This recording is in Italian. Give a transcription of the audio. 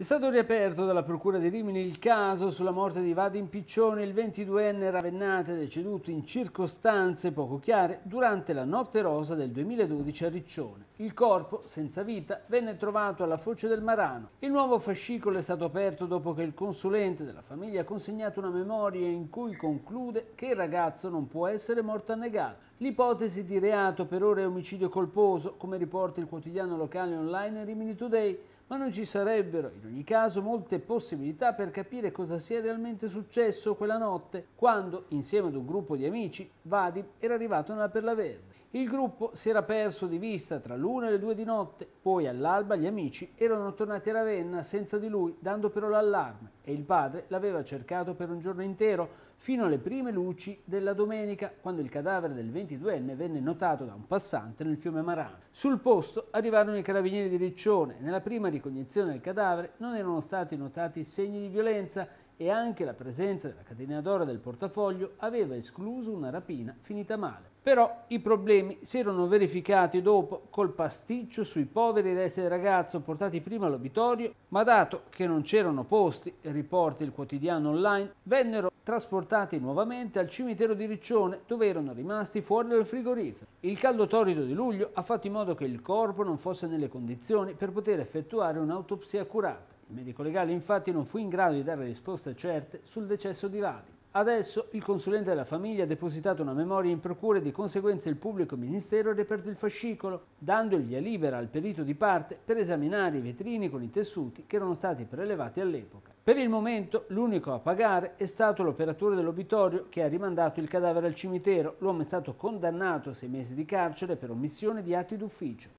È stato riaperto dalla Procura di Rimini il caso sulla morte di Vadim Piccione, il 22enne ravennate deceduto in circostanze poco chiare durante la notte rosa del 2012 a Riccione. Il corpo, senza vita, venne trovato alla foce del Marano. Il nuovo fascicolo è stato aperto dopo che il consulente della famiglia ha consegnato una memoria in cui conclude che il ragazzo non può essere morto annegato. L'ipotesi di reato per ora è omicidio colposo, come riporta il quotidiano locale online Rimini Today, ma non ci sarebbero in ogni caso molte possibilità per capire cosa sia realmente successo quella notte, quando, insieme ad un gruppo di amici, Vadim era arrivato nella Perla Verde. Il gruppo si era perso di vista tra l'una e le due di notte, poi all'alba gli amici erano tornati a Ravenna senza di lui, dando però l'allarme e il padre l'aveva cercato per un giorno intero, fino alle prime luci della domenica, quando il cadavere del 22enne venne notato da un passante nel fiume Marano. Sul posto arrivarono i carabinieri di Riccione nella prima ricorrenza ricognizione del cadavere non erano stati notati segni di violenza e anche la presenza della catena d'oro del portafoglio aveva escluso una rapina finita male. Però i problemi si erano verificati dopo col pasticcio sui poveri resti del ragazzo portati prima all'obitorio, ma dato che non c'erano posti, riporti il quotidiano online, vennero trasportati nuovamente al cimitero di Riccione dove erano rimasti fuori dal frigorifero. Il caldo torrido di luglio ha fatto in modo che il corpo non fosse nelle condizioni per poter effettuare un'autopsia accurata. Il medico legale infatti non fu in grado di dare risposte certe sul decesso di Vadi. Adesso il consulente della famiglia ha depositato una memoria in procura e di conseguenza il pubblico ministero ha reperto il fascicolo, dando il via libera al perito di parte per esaminare i vetrini con i tessuti che erano stati prelevati all'epoca. Per il momento l'unico a pagare è stato l'operatore dell'obitorio che ha rimandato il cadavere al cimitero. L'uomo è stato condannato a sei mesi di carcere per omissione di atti d'ufficio.